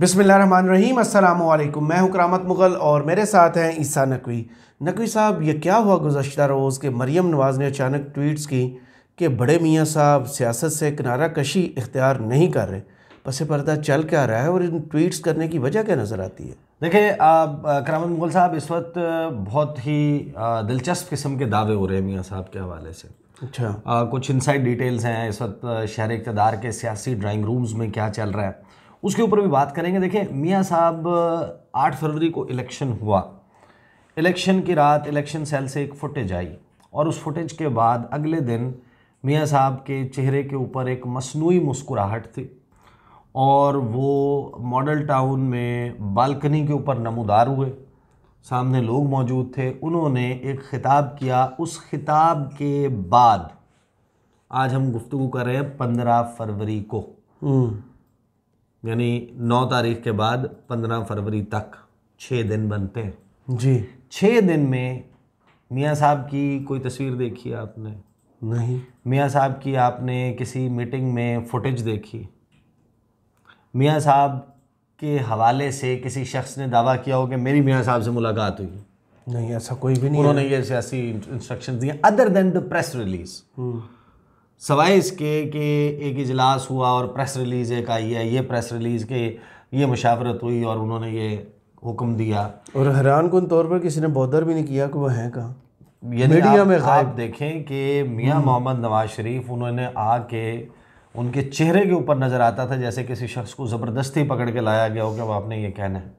बिसमीम अल्लाम मैं हूं करामत मुग़ल और मेरे साथ हैं ईसा नकवी नकवी साहब ये क्या हुआ गुजशत रोज़ के मरीम नवाज़ ने अचानक ट्वीट्स की कि बड़े मियाँ साहब सियासत से किनारा कशी इख्तियार नहीं कर रहे पसे पर्दा चल क्या रहा है और इन ट्वीट्स करने की वजह क्या नज़र आती है देखिए करामत मुग़ल साहब इस वक्त बहुत ही दिलचस्प किस्म के दावे हो रहे हैं मियाँ साहब के हवाले से अच्छा कुछ इनसाइड डिटेल्स हैं इस वक्त शहर इकतदार के सियासी ड्राइंग रूम्स में क्या चल रहा है उसके ऊपर भी बात करेंगे देखें मियाँ साहब आठ फरवरी को इलेक्शन हुआ इलेक्शन की रात इलेक्शन सेल से एक फुटेज आई और उस फुटेज के बाद अगले दिन मियाँ साहब के चेहरे के ऊपर एक मसनू मुस्कुराहट थी और वो मॉडल टाउन में बालकनी के ऊपर नमोदार हुए सामने लोग मौजूद थे उन्होंने एक ख़िताब किया उस ख़िताब के बाद आज हम गुफ्तु कर रहे हैं पंद्रह फरवरी को हम्म। यानी नौ तारीख के बाद पंद्रह फरवरी तक छः दिन बनते हैं जी छः दिन में मियाँ साहब की कोई तस्वीर देखी आपने नहीं मियाँ साहब की आपने किसी मीटिंग में फुटेज देखी मियाँ साहब के हवाले से किसी शख्स ने दावा किया हो कि मेरी मियाँ साहब से मुलाकात हुई नहीं ऐसा कोई भी नहीं उन्होंने ये सियासी इंस्ट्रक्शन दिए other than the press release सवाए इसके कि एक इजलास हुआ और प्रेस रिलीज़ एक आई है ये प्रेस रिलीज़ के ये मुशावरत हुई और उन्होंने ये हुक्म दिया और हैरान कन तौर पर किसी ने बौद्धर भी नहीं किया कि वह हैं कहाँ मीडिया में आप देखें कि मियाँ हम्म। मोहम्मद नवाज शरीफ उन्होंने आके उनके चेहरे के ऊपर नज़र आता था जैसे किसी शख्स को ज़बरदस्ती पकड़ के लाया गया हो कि अब आपने ये कहना है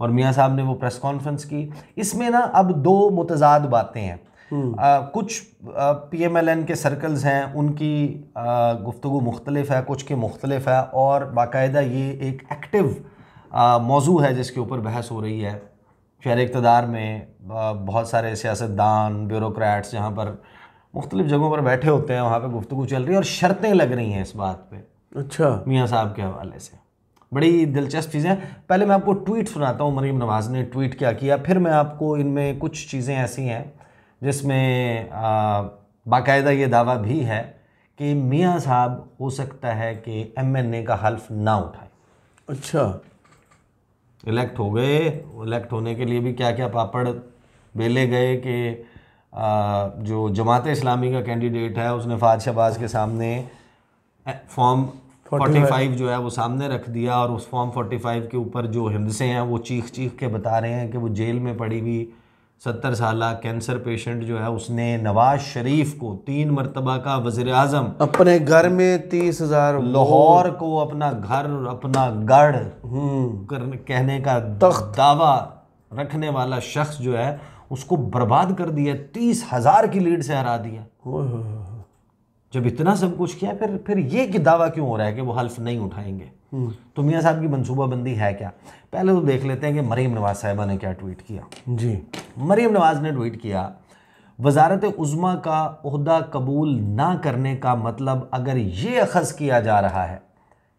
और मियाँ साहब ने वो प्रेस कॉन्फ्रेंस की इसमें ना अब दो मुतजाद बातें हैं हम्म। आ, कुछ पी एम एल एन के सर्कल्स हैं उनकी गुफ्तु मुख्तलिफ है कुछ के मुख्तलिफ है और बाकायदा ये एक एक्टिव मौजू है जिसके ऊपर बहस हो रही है शहर इकतदार में बहुत सारे सियासतदान ब्यूरोट्स जहाँ पर मुख्तलिफ जगहों पर बैठे होते हैं वहाँ पर गुफ्तु चल रही है और शर्तें लग रही हैं इस बात पर अच्छा मियाँ साहब के हवाले से बड़ी दिलचस्प चीज़ें पहले मैं आपको ट्वीट सुनाता हूँ मरीम नवाज़ ने ट्वीट क्या किया फिर मैं आपको इनमें कुछ चीज़ें ऐसी हैं जिसमें बाकायदा ये दावा भी है कि मियाँ साहब हो सकता है कि एमएनए का हल्फ ना उठाए अच्छा इलेक्ट हो गए इलेक्ट होने के लिए भी क्या क्या पापड़ बेले गए कि जो जमात इस्लामी का कैंडिडेट है उसने फाज शबाज के सामने फॉर्म 45 जो है वो सामने रख दिया और उस फॉर्म 45 के ऊपर जो हिंदसे हैं वो चीख चीख के बता रहे हैं कि वो जेल में पड़ी हुई सत्तर साल कैंसर पेशेंट जो है उसने नवाज शरीफ को तीन मरतबा का वजीर अजम अपने घर में तीस हजार लाहौर को अपना घर अपना गढ़ हम्म। कहने का तख्त दावा रखने वाला शख्स जो है उसको बर्बाद कर दिया तीस हजार की लीड से हरा दिया जब इतना सब कुछ किया फिर फिर ये कि दावा क्यों हो रहा है कि वो हल्फ नहीं उठाएंगे हम्म। तो मियाँ साहब की मनसूबाबंदी है क्या पहले तो देख लेते हैं कि मरीम नवाज साहिबा ने क्या ट्वीट किया जी मरीम नवाज ने ट्वीट किया वजारत उज़मा का उहदा कबूल ना करने का मतलब अगर ये अखज़ किया जा रहा है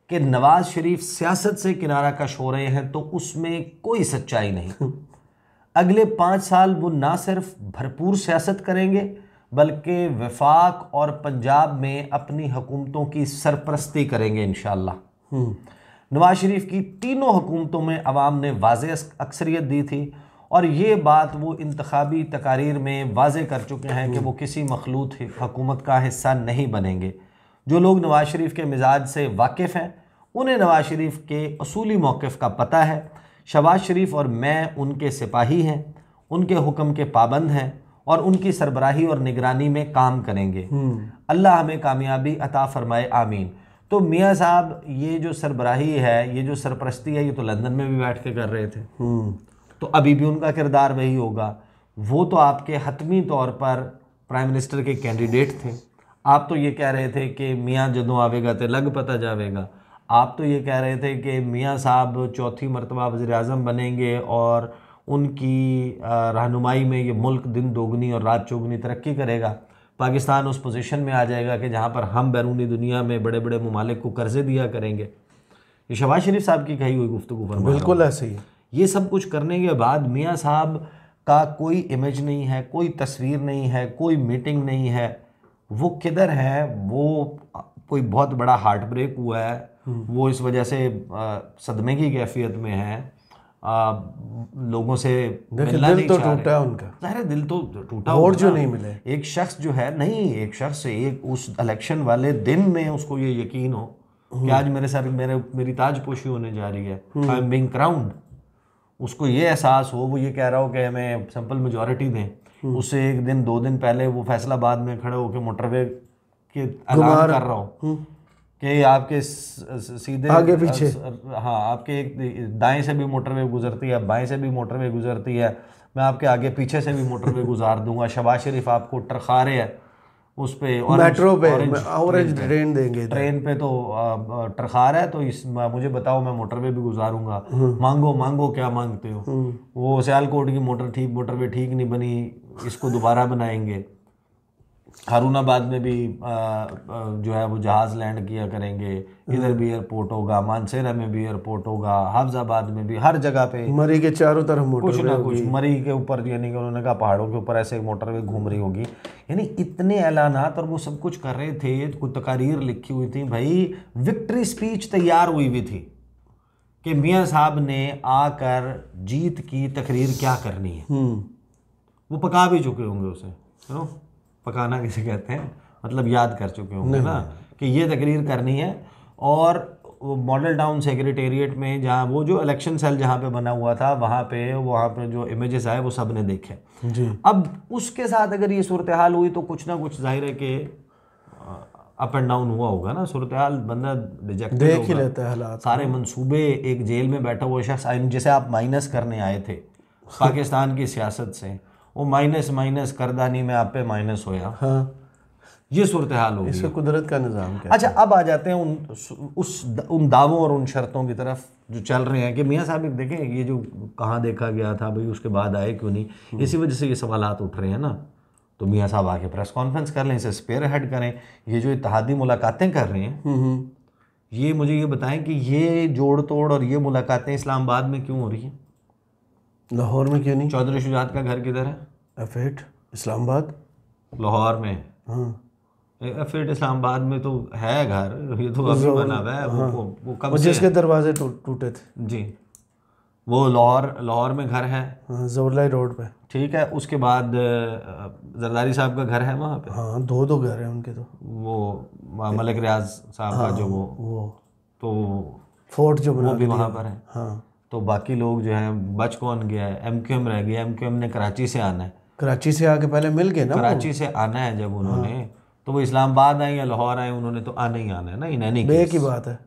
कि नवाज शरीफ सियासत से किनारा कश हो रहे हैं तो उसमें कोई सच्चाई नहीं अगले पाँच साल वो ना सिर्फ भरपूर सियासत करेंगे बल्कि वफाक और पंजाब में अपनी हुकूमतों की सरपरस्ती करेंगे इन हम्म। नवाज शरीफ की तीनों हुकूमतों में आवाम ने वाज अक्सरियत दी थी और ये बात वो इंतबी तकारीर में वाज कर चुके हैं कि हम्म। वो किसी मखलूत हकूमत का हिस्सा नहीं बनेंगे जो लोग नवाज शरीफ के मिजाज से वाकिफ़ हैं उन्हें नवाज शरीफ के असूली मौक़ का पता है शबाज शरीफ और मैं उनके सिपाही हैं उनके हुक्म के पाबंद हैं और उनकी सरबराही और निगरानी में काम करेंगे हम्म। अल्लाह हमें कामयाबी अता फरमाए आमीन तो मियाँ साहब ये जो सरबराही है ये जो सरपरस्ती है ये तो लंदन में भी बैठ के कर रहे थे हम्म। तो अभी भी उनका किरदार वही होगा वो तो आपके हतमी तौर पर प्राइम मिनिस्टर के कैंडिडेट थे आप तो ये कह रहे थे कि मियाँ जदों आवेगा तो लग पता जाएगा आप तो ये कह रहे थे कि मियाँ साहब चौथी मरतबा वज़ी अजम बनेंगे और उनकी रहनुमाई में ये मुल्क दिन दोगुनी और रात चौगुनी तरक्की करेगा पाकिस्तान उस पोजीशन में आ जाएगा कि जहाँ पर हम बैरूनी दुनिया में बड़े बड़े ममालिक को कर्ज़े दिया करेंगे ये शबाज शरीफ साहब की कही हुई गुफ्तु पर बिल्कुल ऐसे ही ये सब कुछ करने के बाद मियाँ साहब का कोई इमेज नहीं है कोई तस्वीर नहीं है कोई मीटिंग नहीं है वो किधर है वो कोई बहुत बड़ा हार्ट ब्रेक हुआ है हम्म। वो इस वजह से सदमे की कैफियत में है आ, लोगों से मिलना दिल तो टूटा उनका ज़ाहिर दिल तो टूटा वोट जो नहीं मिले एक शख्स जो है नहीं एक शख्स एक उस इलेक्शन वाले दिन में उसको ये यकीन हो कि आज मेरे सर मेरे मेरी ताजपोशी होने जा रही है आई एम बीइंग क्राउंड उसको ये एहसास हो वो ये कह रहा हो कि हमें सिंपल मेजोरिटी दें हम्म। उससे एक दिन दो दिन पहले वो फैसलाबाद में खड़े होकर मोटरवे के अलार्म कर रहा हो हम्म। कि आपके सीधे आगे पीछे हाँ आपके एक दाएं से भी मोटरवे गुजरती है बाएं से भी मोटरवे गुजरती है मैं आपके आगे पीछे से भी मोटरवे गुजार दूंगा शबाज शरीफ आपको टरखा रहे है उस पे और मेट्रो पे ऑरेंज ट्रेन देंगे ट्रेन पे तो टरखा रहा है तो इस मुझे बताओ मैं मोटरवे भी गुजारूंगा हम्म। मांगो मांगो क्या मांगते हो हम्म। वो सियालकोट की मोटर ठीक मोटरवे ठीक नहीं बनी इसको दोबारा बनाएंगे हारूनाबाद में भी जो है वो जहाज़ लैंड किया करेंगे इधर भी एयरपोर्ट होगा मानसेरा में भी एयरपोर्ट होगा हाफजाबाद में भी हर जगह पे मरी के चारों तरफ कुछ ना कुछ मरी के ऊपर यानी कि उन्होंने कहा पहाड़ों के ऊपर ऐसे एक मोटरवे घूम रही होगी यानी इतने ऐलान और वो सब कुछ कर रहे थे कुछ तकारीर लिखी हुई थी भाई विक्ट्री स्पीच तैयार हुई हुई थी कि मियाँ साहब ने आकर जीत की तकरीर क्या करनी है हम्म। वो पका भी चुके होंगे उसे पकाना किसे कहते हैं मतलब याद कर चुके होंगे ना कि ये तकरीर करनी है और वो मॉडल टाउन सेक्रेटेरिएट में जहाँ वो जो इलेक्शन सेल जहाँ पे बना हुआ था वहाँ पे वहाँ पे जो इमेजेस आए वो सब ने देखे जी अब उसके साथ अगर ये सूरत हाल हुई तो कुछ ना कुछ जाहिर है कि अप एंड डाउन हुआ होगा ना सूरत हाल बंदा डिजेक्ट देख ही रहता है हालात सारे मनसूबे एक जेल में बैठा हुआ शख्स जिसे आप माइनस करने आए थे पाकिस्तान की सियासत से वो माइनस माइनस करदानी में आप पे माइनस होया हाँ ये सूरत हाल होगी इसे कुदरत का निज़ाम अच्छा अब आ जाते हैं उन उस उन दावों और उन शर्तों की तरफ जो चल रहे हैं कि मियाँ साहब एक देखें ये जो कहाँ देखा गया था भाई उसके बाद आए क्यों नहीं हम्म। इसी वजह से ये सवाल उठ रहे हैं ना तो मियाँ साहब आके प्रेस कॉन्फ्रेंस कर लें इसे स्पेयर हेड करें ये जो इतिहादी मुलाकातें कर रहे हैं हम्म, हम्म। ये मुझे ये बताएं कि ये जोड़ तोड़ और ये मुलाकातें इस्लामाबाद में क्यों हो रही हैं लाहौर में क्यों नहीं चौधरी शुजात का घर किधर है एफ एट इस्लामाबाद लाहौर में हाँ एफ एट इस्लामाबाद में तो है घर ये तो अभी बना हुआ है हाँ। वो, वो कब वो जिसके दरवाजे टूटे थे जी वो लाहौर लाहौर में घर है हाँ, जोरलाई रोड पे ठीक है उसके बाद जरदारी साहब का घर है वहाँ पे हाँ दो दो घर हैं उनके तो वो मलिक रियाज साहब का हाँ, जो वो वो तो फोर्ट जो वो भी वहाँ पर है हाँ तो बाकी लोग जो है बच कौन गया है एम क्यू एम रह गया एम क्यू एम ने कराची से आना है कराची से आके पहले मिल गए ना कराची से आना है जब उन्होंने हाँ। तो वो इस्लामाबाद आए या लाहौर आए उन्होंने तो आना ही आना है ना इन एनी की बात है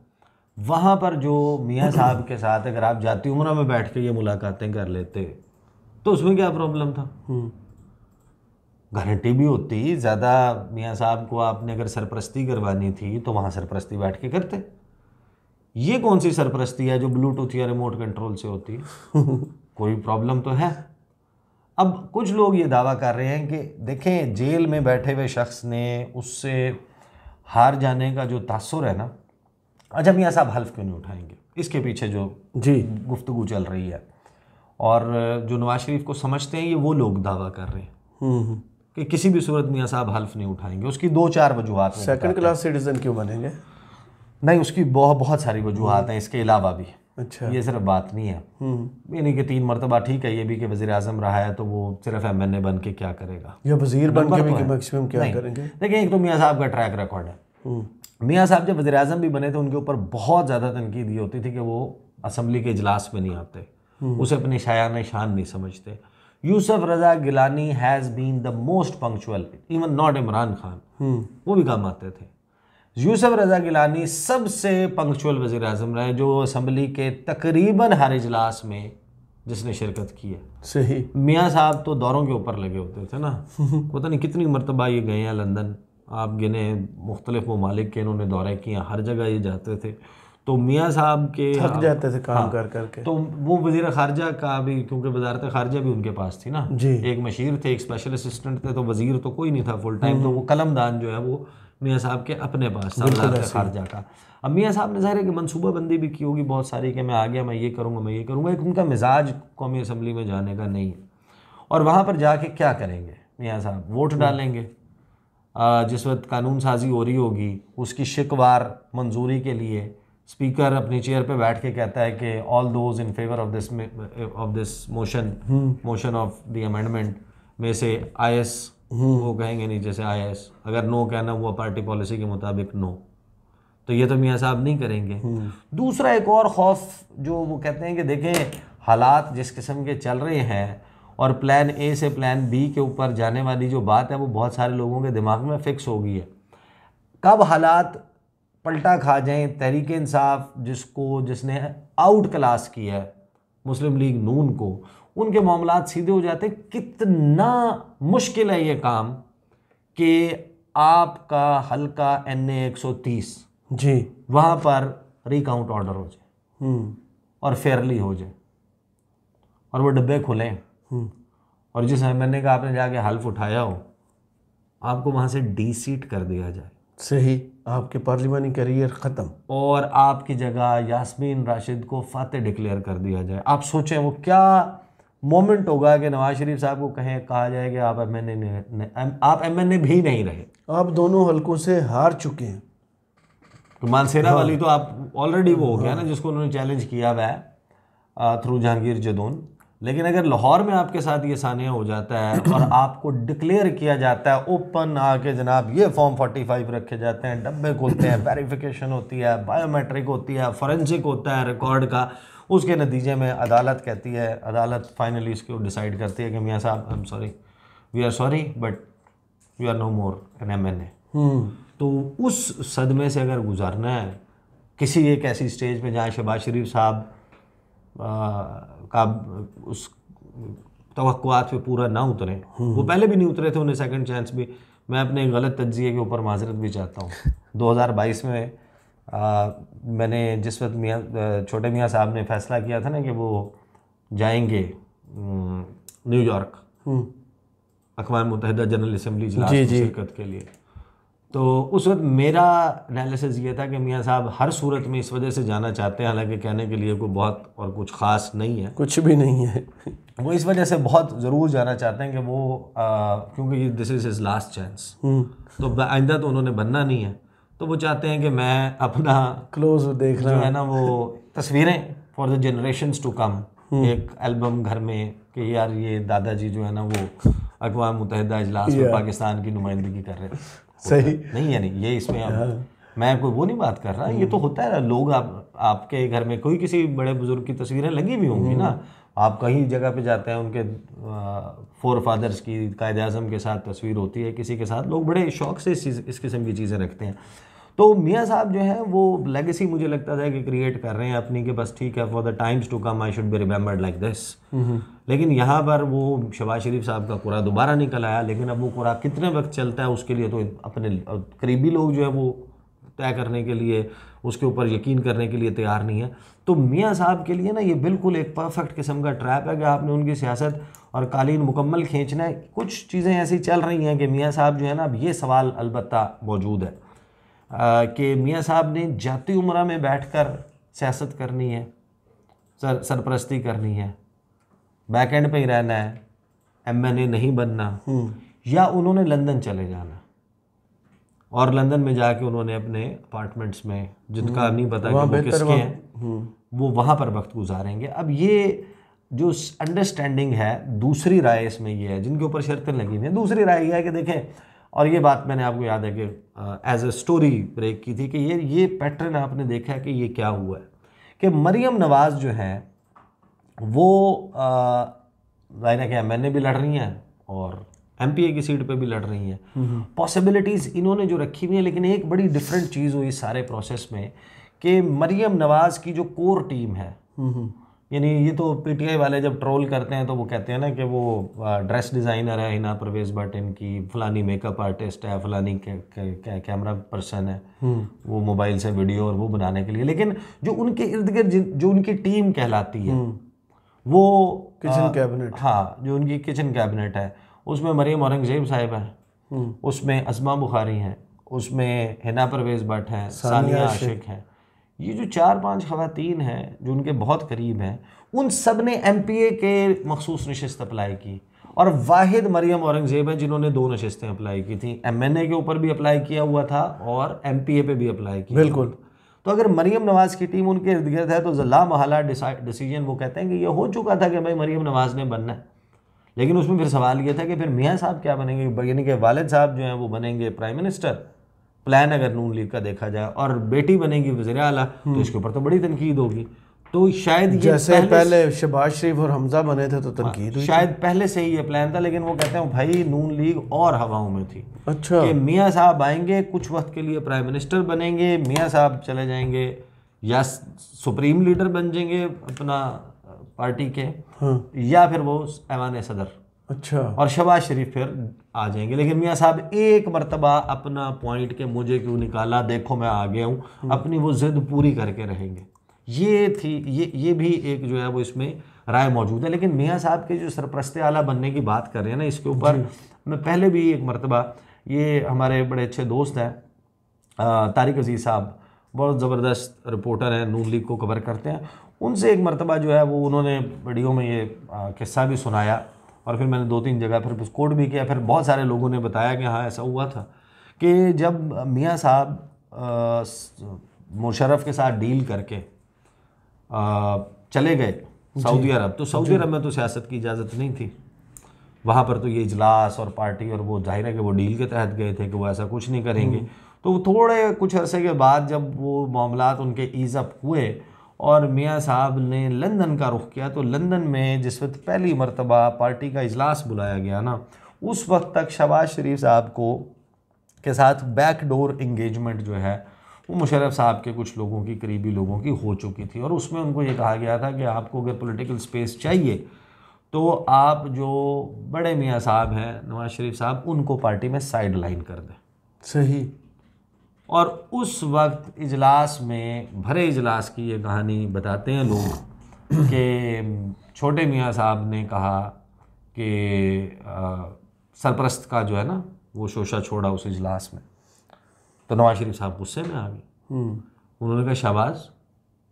वहाँ पर जो मियाँ साहब के साथ अगर आप जाती उम्र में बैठ के ये मुलाकातें कर लेते तो उसमें क्या प्रॉब्लम था गारंटी हम्म। भी होती ज़्यादा मियाँ साहब को आपने अगर सरपरस्ती करवानी थी तो वहाँ सरपरस्ती बैठ के करते ये कौन सी सरप्रस्ती है जो ब्लूटूथ या रिमोट कंट्रोल से होती है कोई प्रॉब्लम तो है अब कुछ लोग ये दावा कर रहे हैं कि देखें जेल में बैठे हुए शख्स ने उससे हार जाने का जो तासुर है ना अच्छा यहाँ साहब हल्फ क्यों नहीं उठाएंगे इसके पीछे जो जी गुफ्तु चल रही है और जो नवाज शरीफ को समझते हैं ये वो लोग दावा कर रहे हैं हम्म, हम्म। कि किसी भी सूरत मियाँ साहब हल्फ नहीं उठाएंगे उसकी दो चार वजूहत सेकंड क्लास सिटीजन क्यों बनेंगे नहीं उसकी बहुत बहुत सारी वजूहत हम्म। हैं इसके अलावा भी अच्छा ये सिर्फ बात नहीं है हम्म। यानी कि तीन मरतबा ठीक है ये भी कि वजी अजम रहा है तो वो सिर्फ एम एन ए बन के क्या करेगा या वजीर बन के भी मैक्सिमम तो क्या करेंगे देखिए एक तो मियाँ साहब का ट्रैक रिकॉर्ड है हम्म। मियाँ साहब जब वजी अजम भी बने थे उनके ऊपर बहुत ज़्यादा तनकीद ये होती थी कि वो असम्बली के इजलास में नहीं आते उसे अपने शायान शान नहीं समझते Yousaf Raza Gilani has been the most punctual even not Imran Khan वो भी काम आते थे यूसफ रज़ा गिलानी सबसे पंक्चुअल वज़ी अजम रहे जो असम्बली के तकरीबन हर इजलास में जिसने शिरकत की है सही मियाँ साहब तो दौरों के ऊपर लगे होते थे ना पता नहीं कितनी मरतबा ये गए हैं लंदन आप गिने मुख्तलिफ ममालिक के इन्होंने दौरे किए हर जगह ये जाते थे तो मियाँ साहब के थक हाँ, जाते थे काम हाँ, कर करके तो वो वजीर खारजा का भी क्योंकि वजारत खारजा भी उनके पास थी ना जी एक मशीर थे एक स्पेशल असिस्टेंट थे तो वजीर तो कोई नहीं था फुल टाइम हम्म। तो वो कलमदान जो है वो मियाँ साहब के अपने पास खारजा का अब मियाँ साहब ने ज़ाहिर है कि मनसूबाबंदी भी की होगी बहुत सारी कि मैं आ गया मैं ये करूँगा मैं ये करूँगा एक उनका मिजाज कौमी असम्बली में जाने का नहीं है और वहाँ पर जाके क्या करेंगे मियाँ साहब वोट हम्म। डालेंगे जिस वक्त कानून साजी हो रही होगी उसकी शिकवार मंजूरी के लिए स्पीकर अपनी चेयर पे बैठ के कहता है कि all those in favour of this of this motion motion of the amendment में से आई एस वो कहेंगे नहीं जैसे आई अगर नो कहना हुआ पार्टी पॉलिसी के मुताबिक नो तो ये तो मियाँ साहब नहीं करेंगे हम्म। दूसरा एक और खौफ जो वो कहते हैं कि देखें हालात जिस किस्म के चल रहे हैं और प्लान ए से प्लान बी के ऊपर जाने वाली जो बात है वो बहुत सारे लोगों के दिमाग में फिक्स हो गई है कब हालात पलटा खा जाएं तहरीक इंसाफ जिसको जिसने आउट क्लास किया है मुस्लिम लीग नून को उनके मामला सीधे हो जाते कितना मुश्किल है ये काम कि आपका हल्का एन ए एक सौ तीस जी वहाँ पर रिकाउंट ऑर्डर हो जाए हम्म। और फेयरली हो जाए और वो डब्बे खुलें हम्म। और जिस एम एन ए का आपने जाके हल्फ उठाया हो आपको वहाँ से डी सीट कर दिया जाए सही आपके पार्लिमानी करियर ख़त्म और आपकी जगह यास्मीन राशिद को फातह डिक्लेयर कर दिया जाए आप सोचें वो क्या मोमेंट होगा कि नवाज शरीफ साहब को कहें कहा जाए कि आप एम एन ए आप एम एन ए भी नहीं रहे आप दोनों हलकों से हार चुके हैं तो मानसेरा हाँ। वाली तो आप ऑलरेडी वो हो गया हाँ। ना जिसको उन्होंने चैलेंज किया हुआ है थ्रू जहांगीर जदोन लेकिन अगर लाहौर में आपके साथ ये सानिया हो जाता है और आपको डिक्लेयर किया जाता है ओपन आके जनाब ये फॉर्म 45 रखे जाते हैं डब्बे खुलते हैं वेरिफिकेशन होती है बायोमेट्रिक होती है फॉरेंसिक होता है रिकॉर्ड का उसके नतीजे में अदालत कहती है अदालत फाइनली इसको डिसाइड करती है कि मियाँ साहब I am sorry we are sorry but we are no more N M N A तो उस सदमे से अगर गुजरना है किसी एक ऐसी स्टेज पर जहाँ शहबाज शरीफ साहब का उस तवक्कुआत पे पूरा ना उतरे हम्म। वो पहले भी नहीं उतरे थे उन्हें सेकंड चांस भी मैं अपने गलत तजिए के ऊपर माजरत भी चाहता हूँ 2022 में आ, मैंने जिस वक्त मियाँ छोटे मियाँ साहब ने फैसला किया था ना कि वो जाएंगे न्यूयॉर्क हम्म। अकवा मुतहदा जनरल असम्बली शिरकत के लिए तो उस वक्त मेरा एनालिसिस ये था कि मियाँ साहब हर सूरत में इस वजह से जाना चाहते हैं हालांकि कहने के लिए कोई बहुत और कुछ ख़ास नहीं है कुछ भी नहीं है वो इस वजह से बहुत ज़रूर जाना चाहते हैं कि वो क्योंकि this is is last chance तो आइंदा तो उन्होंने बनना नहीं है तो वो चाहते हैं कि मैं अपना क्लोज देख रहा है ना वो तस्वीरें for the generation to come एक एल्बम घर में कि यार ये दादाजी जो है ना वो अकवा मुतहदा इजलास में पाकिस्तान की नुमाइंदगी कर रहे हैं सही नहीं यानी ये इसमें आप, हाँ। मैं कोई वो नहीं बात कर रहा ये तो हम्म। होता है ना लोग आप आपके घर में कोई किसी बड़े बुजुर्ग की तस्वीरें लगी भी होंगी ना हम्म। आप कहीं जगह पे जाते हैं उनके फोर फादर्स की कायद अजम के साथ तस्वीर होती है किसी के साथ लोग बड़े शौक से इस इस किस्म की चीज़ें रखते हैं तो मियाँ साहब जो है वो लेगेसी मुझे लगता था कि क्रिएट कर रहे हैं अपनी कि बस ठीक है for the times to come I should be remembered like this लेकिन यहाँ पर वो शबाज शरीफ साहब का कुरा दोबारा निकल आया लेकिन अब वो कुरा कितने वक्त चलता है उसके लिए तो अपने करीबी लोग जो है वो तय करने के लिए उसके ऊपर यकीन करने के लिए तैयार नहीं है तो मियाँ साहब के लिए ना ये बिल्कुल एक परफेक्ट किस्म का ट्रैप है कि आपने उनकी सियासत और कालीन मुकम्मल खींचना है कुछ चीज़ें ऐसी चल रही हैं कि मियाँ साहब जो है ना अब ये सवाल अलबत्त मौजूद है कि मियाँ साहब ने जाती उम्र में बैठ कर सियासत करनी है सर सरपरस्ती करनी है बैक एंड पे ही रहना है एम एन ए नहीं बनना हम्म। या उन्होंने लंदन चले जाना और लंदन में जाके उन्होंने अपने अपार्टमेंट्स में जिनका हम्म। नहीं पता कि वो किसके हैं हम्म। वो वहाँ पर वक्त गुजारेंगे अब ये जो अंडरस्टैंडिंग है दूसरी राय इसमें ये है जिनके ऊपर शर्तें लगी हुई हैं दूसरी राय ये है कि देखें और ये बात मैंने आपको याद है कि एज ए स्टोरी ब्रेक की थी कि ये ये पैटर्न आपने देखा है कि ये क्या हुआ है कि मरियम नवाज़ जो है वो जाहिर एम एन एम भी लड़ रही हैं और एम की सीट पे भी लड़ रही हैं पॉसिबिलिटीज़ हम्म, हम्म। इन्होंने जो रखी हुई हैं लेकिन एक बड़ी डिफरेंट चीज़ हुई इस सारे प्रोसेस में कि मरियम नवाज़ की जो कोर टीम है हम्म, यानी ये तो पीटीआई वाले जब ट्रोल करते हैं तो वो कहते हैं ना कि वो ड्रेस डिज़ाइनर है हिना परवेज भट्ट इनकी फ़लानी मेकअप आर्टिस्ट है फ़लानी कैमरा पर्सन है हम्म। वो मोबाइल से वीडियो और वो बनाने के लिए लेकिन जो उनके इर्द गिर्द जो उनकी टीम कहलाती है हम्म। वो किचन कैबिनेट हाँ जो उनकी किचन कैबिनेट है उसमें मरीम औरंगजेब साहिब हैं हम्म। उसमें असमा बुखारी हैं उसमें हिना परवेज भट्ट हैं सानिया आशिक हैं ये जो चार पांच खातन हैं जो उनके बहुत करीब हैं उन सब ने एम पी ए के मखसूस नशस्त अप्लाई की और वाहिद मरियम औरंगज़ेब हैं जिन्होंने दो नशस्तें अप्लाई की थी एम एन ए के ऊपर भी अप्लाई किया हुआ था और एम पी ए पे भी अप्लाई किया बिल्कुल तो अगर मरीम नवाज़ की टीम उनके इर्द गिर्द है तो ज़ल्ला महला डिसीजन वो कहते हैं कि ये हो चुका था कि भाई मरीम नवाज़ ने बनना है लेकिन उसमें फिर सवाल ये था कि फिर मियाँ साहब क्या बनेंगे यानी कि वालद साहब जो हैं वो बनेंगे प्राइम मिनिस्टर प्लान अगर नून लीग का देखा जाए और बेटी बनेगी वजीर अला तो हम्म। इसके ऊपर तो बड़ी तनकीद होगी तो शायद जैसे पहले, पहले शहबाज शरीफ और हमजा बने थे तो हाँ, तनकीद हुई शायद पहले से ही ये प्लान था लेकिन वो कहते हैं भाई नून लीग और हवाओं में थी अच्छा कि मियाँ साहब आएंगे कुछ वक्त के लिए प्राइम मिनिस्टर बनेंगे मियाँ साहब चले जाएंगे या सुप्रीम लीडर बन जाएंगे अपना पार्टी के हाँ। या फिर वो ऐवान सदर अच्छा और शबाज शरीफ फिर आ जाएंगे लेकिन मियाँ साहब एक मरतबा अपना पॉइंट के मुझे क्यों निकाला देखो मैं आ गया हूँ हम्म। अपनी वो ज़िद पूरी करके रहेंगे ये थी ये ये भी एक जो है वो इसमें राय मौजूद है लेकिन मियाँ साहब के जो सरप्रस्त आला बनने की बात कर रहे हैं ना इसके ऊपर मैं पहले भी एक मरतबा ये हमारे बड़े अच्छे दोस्त हैं तारिक अजीज़ साहब बहुत ज़बरदस्त रिपोर्टर हैं नून लीग को कवर करते हैं उनसे एक मरतबा जो है वो उन्होंने वीडियो में ये किस्सा भी सुनाया और फिर मैंने दो तीन जगह पर कोट भी किया फिर बहुत सारे लोगों ने बताया कि हाँ ऐसा हुआ था कि जब मियाँ साहब मुशरफ के साथ डील करके आ, चले गए सऊदी अरब तो सऊदी अरब में तो सियासत की इजाज़त नहीं थी वहाँ पर तो ये इजलास और पार्टी और वो जाहिर है कि वो डील के तहत गए थे कि वो ऐसा कुछ नहीं करेंगे हम्म। तो थोड़े कुछ अरसे के बाद जब वो मामला उनके ईज़ अप हुए और मियाँ साहब ने लंदन का रुख किया तो लंदन में जिस वक्त पहली मरतबा पार्टी का इजलास बुलाया गया ना उस वक्त तक शबाज शरीफ साहब को के साथ बैक डोर इंगेजमेंट जो है वो मुशरफ साहब के कुछ लोगों की करीबी लोगों की हो चुकी थी और उसमें उनको ये कहा गया था कि आपको अगर पॉलिटिकल स्पेस चाहिए तो आप जो बड़े मियाँ साहब हैं नवाज शरीफ साहब उनको पार्टी में साइड लाइन कर दें सही और उस वक्त इजलास में भरे इजलास की ये कहानी बताते हैं लोग कि छोटे मियाँ साहब ने कहा कि सरप्रस्त का जो है ना वो शोशा छोड़ा उस इजलास में तो नवाज शरीफ साहब गुस्से में आ गए हम्म। उन्होंने कहा शाबाज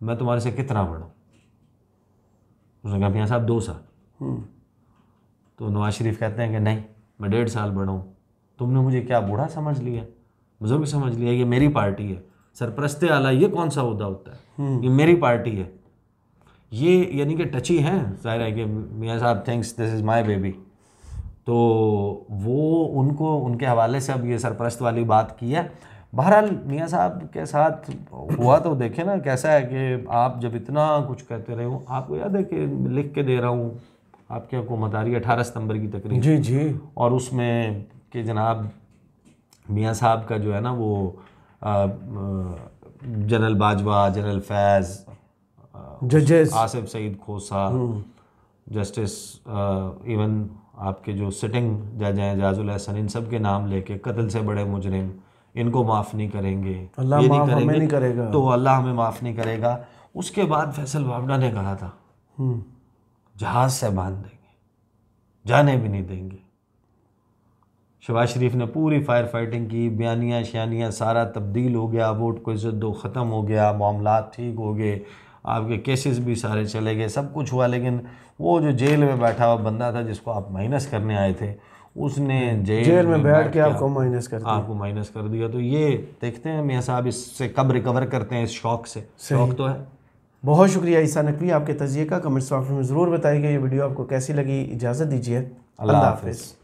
मैं तुम्हारे से कितना बढ़ूँ उसने कहा मियाँ साहब दो साल हम्म। तो नवाज शरीफ कहते हैं कि नहीं मैं डेढ़ साल बढ़ाऊँ तुमने मुझे क्या बूढ़ा समझ लिया बुजुर्ग समझ लिया ये मेरी पार्टी है सरप्रस्ते आला ये कौन सा उदा होता है हम्म। ये मेरी पार्टी है ये यानी कि टची हैं ज़ाहिर है कि मियाँ साहब thanks this is my baby तो वो उनको उनके हवाले से अब ये सरप्रस्त वाली बात की है बहरहाल मियाँ साहब के साथ हुआ तो देखे ना कैसा है कि आप जब इतना कुछ कहते रहे हो आपको याद है कि लिख के दे रहा हूँ आपकी हुकूमत आ रही है अठारह सितम्बर की तकरीर जी जी और उसमें कि जनाब मियाँ साहब का जो है ना वो जनरल बाजवा जनरल फैज़ जजेस Asif Saeed Khosa hmm. Justice even आपके जो सिटिंग जज हैं जाजुल हसन इन सब के नाम लेके कत्ल से बड़े मुजरिम इनको माफ़ नहीं करेंगे अल्लाह नहीं नहीं करेगा तो अल्लाह हमें माफ़ नहीं करेगा उसके बाद फैसल बाबडा ने कहा था हम्म। जहाज़ से बांध देंगे जाने भी नहीं देंगे शबाज शरीफ ने पूरी फायर फाइटिंग की बयानियाँ शानियाँ सारा तब्दील हो गया वोट को इज़्ज़त दो ख़त्म हो गया मामला ठीक हो गए आपके केसेस भी सारे चले गए सब कुछ हुआ लेकिन वो जो जेल में बैठा हुआ बंदा था जिसको आप माइनस करने आए थे उसने जेल, जेल में, में बैठ के आपको माइनस कर दिया आपको माइनस कर दिया तो ये देखते हैं मियाँ साहब इससे कब रिकवर करते हैं इस शौक से शौक तो है बहुत शुक्रिया ईसा नकवी आपके तजिए का कमेंट्स बॉक्स में ज़रूर बताइएगा ये वीडियो आपको कैसी लगी इजाज़त दीजिए अल्लाह हाफिज़